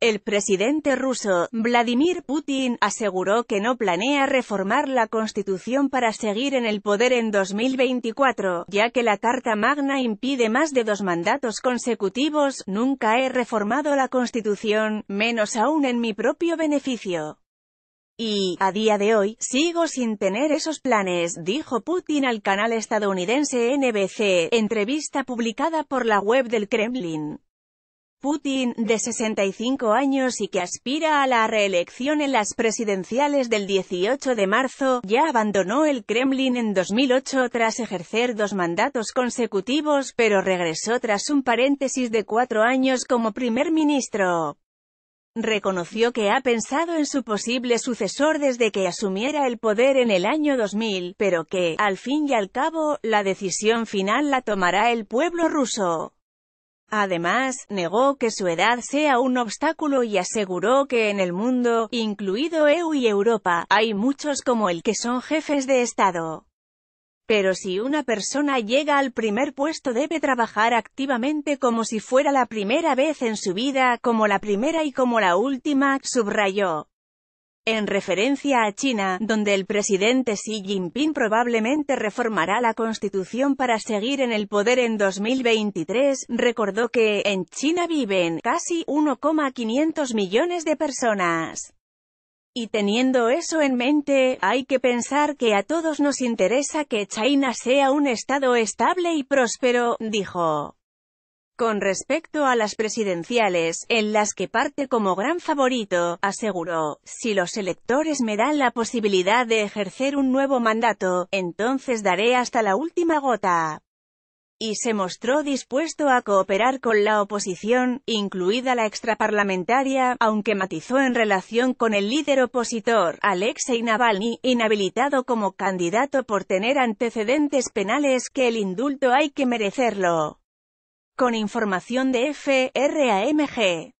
El presidente ruso, Vladimir Putin, aseguró que no planea reformar la constitución para seguir en el poder en 2024, ya que la Carta Magna impide más de dos mandatos consecutivos, nunca he reformado la constitución, menos aún en mi propio beneficio. Y, a día de hoy, sigo sin tener esos planes, dijo Putin al canal estadounidense NBC, entrevista publicada por la web del Kremlin. Putin, de 65 años y que aspira a la reelección en las presidenciales del 18 de marzo, ya abandonó el Kremlin en 2008 tras ejercer dos mandatos consecutivos pero regresó tras un paréntesis de cuatro años como primer ministro. Reconoció que ha pensado en su posible sucesor desde que asumiera el poder en el año 2000, pero que, al fin y al cabo, la decisión final la tomará el pueblo ruso. Además, negó que su edad sea un obstáculo y aseguró que en el mundo, incluido EU y Europa, hay muchos como el que son jefes de Estado. Pero si una persona llega al primer puesto debe trabajar activamente como si fuera la primera vez en su vida, como la primera y como la última, subrayó en referencia a China, donde el presidente Xi Jinping probablemente reformará la constitución para seguir en el poder en 2023, recordó que, en China viven casi 1,500 millones de personas. Y teniendo eso en mente, hay que pensar que a todos nos interesa que China sea un estado estable y próspero, dijo. Con respecto a las presidenciales, en las que parte como gran favorito, aseguró, si los electores me dan la posibilidad de ejercer un nuevo mandato, entonces daré hasta la última gota. Y se mostró dispuesto a cooperar con la oposición, incluida la extraparlamentaria, aunque matizó en relación con el líder opositor, Alexei Navalny, inhabilitado como candidato por tener antecedentes penales que el indulto hay que merecerlo. Con información de FRAMG.